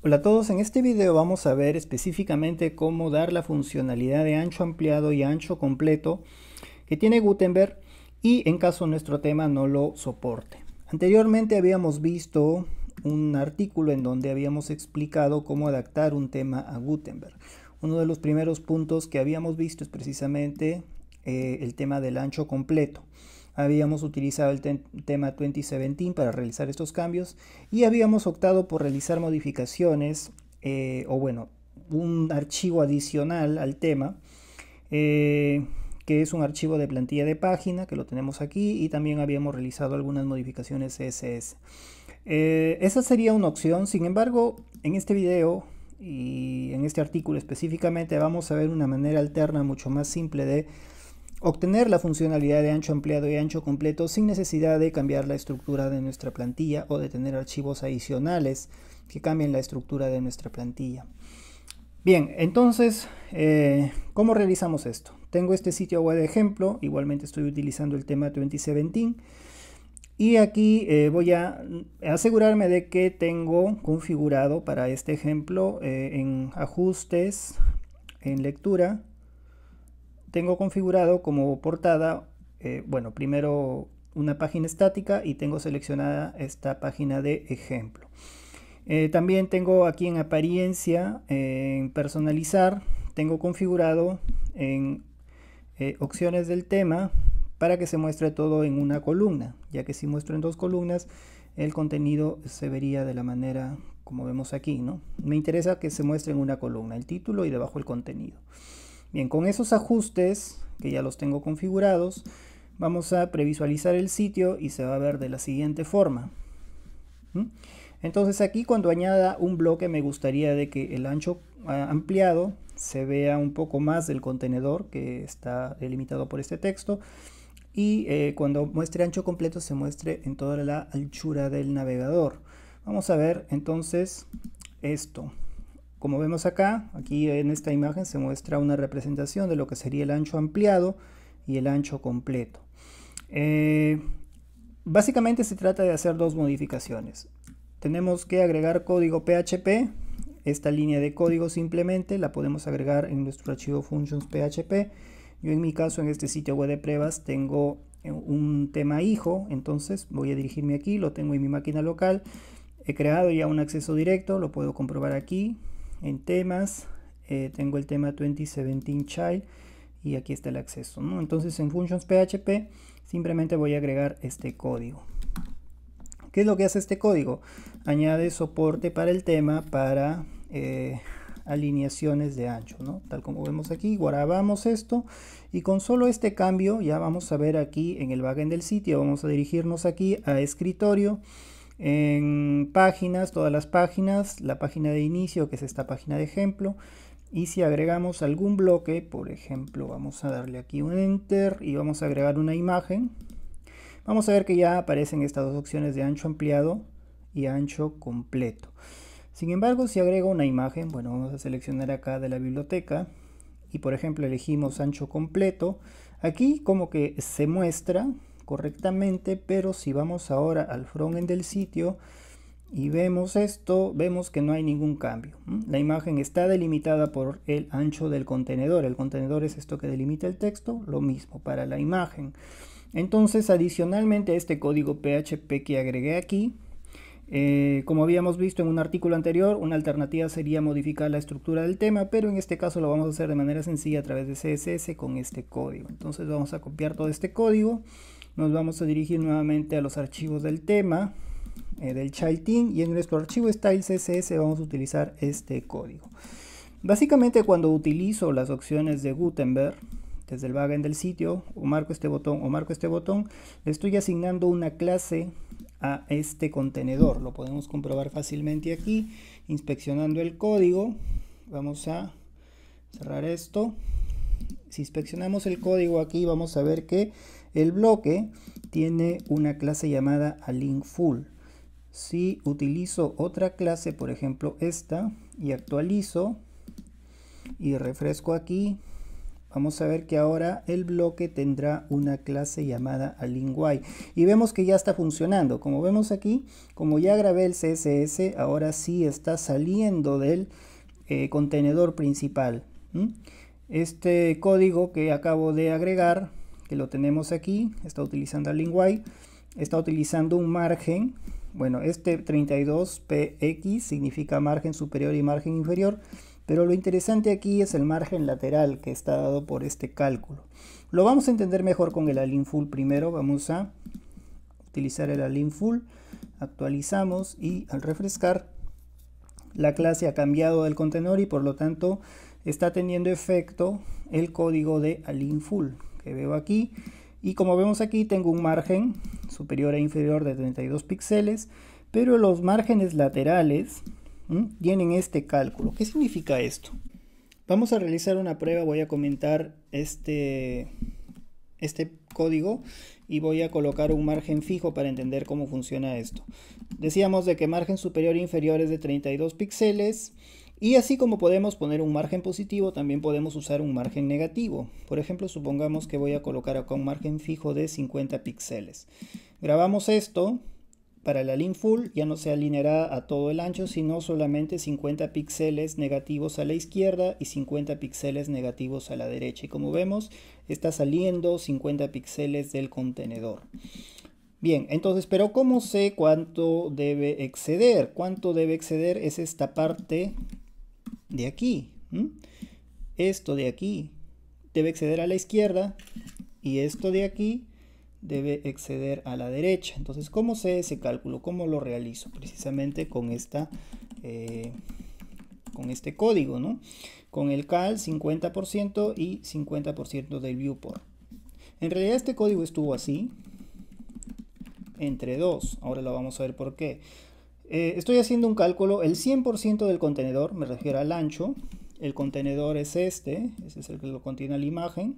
Hola a todos, en este video vamos a ver específicamente cómo dar la funcionalidad de ancho ampliado y ancho completo que tiene Gutenberg y en caso nuestro tema no lo soporte. Anteriormente habíamos visto un artículo en donde habíamos explicado cómo adaptar un tema a Gutenberg. Uno de los primeros puntos que habíamos visto es precisamente eh, el tema del ancho completo habíamos utilizado el tema 2017 para realizar estos cambios y habíamos optado por realizar modificaciones eh, o bueno, un archivo adicional al tema eh, que es un archivo de plantilla de página que lo tenemos aquí y también habíamos realizado algunas modificaciones CSS. Eh, esa sería una opción, sin embargo, en este video y en este artículo específicamente vamos a ver una manera alterna mucho más simple de obtener la funcionalidad de ancho ampliado y ancho completo sin necesidad de cambiar la estructura de nuestra plantilla o de tener archivos adicionales que cambien la estructura de nuestra plantilla. Bien, entonces, eh, ¿cómo realizamos esto? Tengo este sitio web de ejemplo, igualmente estoy utilizando el tema 2017 y aquí eh, voy a asegurarme de que tengo configurado para este ejemplo eh, en ajustes, en lectura, tengo configurado como portada, eh, bueno, primero una página estática y tengo seleccionada esta página de ejemplo. Eh, también tengo aquí en apariencia, en personalizar, tengo configurado en eh, opciones del tema para que se muestre todo en una columna, ya que si muestro en dos columnas, el contenido se vería de la manera como vemos aquí, ¿no? Me interesa que se muestre en una columna el título y debajo el contenido. Bien, con esos ajustes, que ya los tengo configurados, vamos a previsualizar el sitio y se va a ver de la siguiente forma. ¿Mm? Entonces aquí cuando añada un bloque me gustaría de que el ancho ah, ampliado se vea un poco más del contenedor que está delimitado por este texto y eh, cuando muestre ancho completo se muestre en toda la anchura del navegador. Vamos a ver entonces esto. Como vemos acá, aquí en esta imagen se muestra una representación de lo que sería el ancho ampliado y el ancho completo. Eh, básicamente se trata de hacer dos modificaciones. Tenemos que agregar código PHP. Esta línea de código simplemente la podemos agregar en nuestro archivo functions php Yo en mi caso en este sitio web de pruebas tengo eh, un tema hijo, entonces voy a dirigirme aquí, lo tengo en mi máquina local. He creado ya un acceso directo, lo puedo comprobar aquí en temas, eh, tengo el tema 2017 child y aquí está el acceso. Entonces en functions PHP simplemente voy a agregar este código. ¿Qué es lo que hace este código? Añade soporte para el tema para eh, alineaciones de ancho, Tal como vemos aquí, guardamos esto y con solo este cambio ya vamos a ver aquí en el backend del sitio, vamos a dirigirnos aquí a escritorio en páginas, todas las páginas, la página de inicio, que es esta página de ejemplo. Y si agregamos algún bloque, por ejemplo, vamos a darle aquí un Enter y vamos a agregar una imagen. Vamos a ver que ya aparecen estas dos opciones de ancho ampliado y ancho completo. Sin embargo, si agrego una imagen, bueno, vamos a seleccionar acá de la biblioteca y por ejemplo elegimos ancho completo, aquí como que se muestra correctamente, pero si vamos ahora al frontend del sitio y vemos esto, vemos que no hay ningún cambio. La imagen está delimitada por el ancho del contenedor. El contenedor es esto que delimita el texto, lo mismo para la imagen. Entonces, adicionalmente este código PHP que agregué aquí, eh, como habíamos visto en un artículo anterior, una alternativa sería modificar la estructura del tema, pero en este caso lo vamos a hacer de manera sencilla a través de CSS con este código. Entonces vamos a copiar todo este código nos vamos a dirigir nuevamente a los archivos del tema, eh, del del Team, y en nuestro archivo style CSS vamos a utilizar este código. Básicamente cuando utilizo las opciones de Gutenberg, desde el backend del sitio, o marco este botón o marco este botón, le estoy asignando una clase a este contenedor. Lo podemos comprobar fácilmente aquí, inspeccionando el código. Vamos a cerrar esto. Si inspeccionamos el código aquí, vamos a ver que el bloque tiene una clase llamada full Si utilizo otra clase, por ejemplo esta, y actualizo y refresco aquí, vamos a ver que ahora el bloque tendrá una clase llamada AlignY y vemos que ya está funcionando como vemos aquí como ya grabé el CSS ahora sí está saliendo del eh, contenedor principal este código que acabo de agregar que lo tenemos aquí, está utilizando el Y, está utilizando un margen, bueno, este 32px significa margen superior y margen inferior, pero lo interesante aquí es el margen lateral que está dado por este cálculo. Lo vamos a entender mejor con el align full primero, vamos a utilizar el align full, actualizamos y al refrescar la clase ha cambiado del contenedor y por lo tanto está teniendo efecto el código de align full veo aquí. Y como vemos aquí tengo un margen superior e inferior de 32 píxeles, pero los márgenes laterales tienen este cálculo. ¿Qué significa esto? Vamos a realizar una prueba, voy a comentar este, este código y voy a colocar un margen fijo para entender cómo funciona esto. Decíamos de que margen superior e inferior es de 32 píxeles, y así como podemos poner un margen positivo, también podemos usar un margen negativo. Por ejemplo, supongamos que voy a colocar acá un margen fijo de 50 píxeles. Grabamos esto para la link full, ya no se alineará a todo el ancho, sino solamente 50 píxeles negativos a la izquierda y 50 píxeles negativos a la derecha. Y como vemos, está saliendo 50 píxeles del contenedor. Bien, entonces, pero ¿cómo sé cuánto debe exceder? ¿Cuánto debe exceder es esta parte de aquí. Esto de aquí debe exceder a la izquierda y esto de aquí debe exceder a la derecha. Entonces, ¿cómo sé ese cálculo? ¿Cómo lo realizo? Precisamente con esta... Eh, con este código, Con el cal 50% y 50% del viewport. En realidad este código estuvo así, entre dos, Ahora lo vamos a ver por qué. Eh, estoy haciendo un cálculo, el 100% del contenedor, me refiero al ancho, el contenedor es este, ese es el que lo contiene la imagen,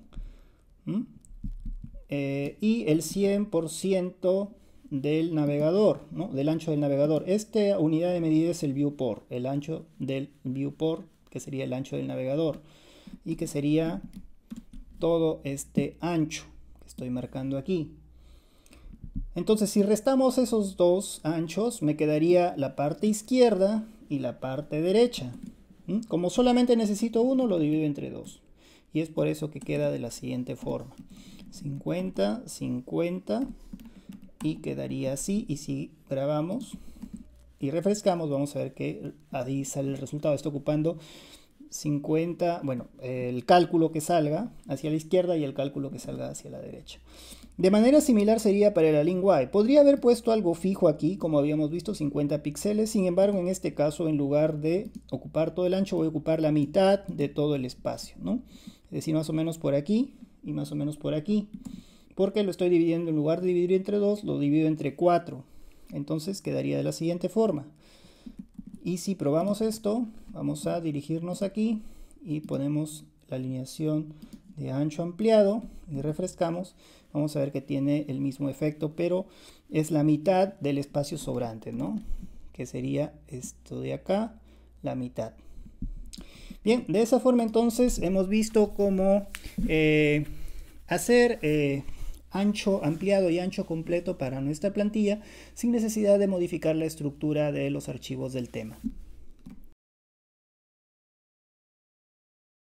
eh, y el 100% del navegador, del ancho del navegador. Esta unidad de medida es el viewport, el ancho del viewport, que sería el ancho del navegador, y que sería todo este ancho que estoy marcando aquí. Entonces si restamos esos dos anchos, me quedaría la parte izquierda y la parte derecha. Como solamente necesito uno, lo divido entre dos. Y es por eso que queda de la siguiente forma. 50, 50 y quedaría así. Y si grabamos y refrescamos, vamos a ver que ahí sale el resultado. Está ocupando 50, bueno, el cálculo que salga hacia la izquierda y el cálculo que salga hacia la derecha. De manera similar sería para la Y. Podría haber puesto algo fijo aquí, como habíamos visto, 50 píxeles. Sin embargo, en este caso, en lugar de ocupar todo el ancho, voy a ocupar la mitad de todo el espacio, Es decir, más o menos por aquí y más o menos por aquí. Porque lo estoy dividiendo, en lugar de dividir entre 2, lo divido entre 4. Entonces quedaría de la siguiente forma. Y si probamos esto, vamos a dirigirnos aquí y ponemos la alineación de ancho ampliado y refrescamos, vamos a ver que tiene el mismo efecto, pero es la mitad del espacio sobrante, ¿no? Que sería esto de acá, la mitad. Bien, de esa forma entonces hemos visto cómo eh, hacer eh, ancho ampliado y ancho completo para nuestra plantilla sin necesidad de modificar la estructura de los archivos del tema.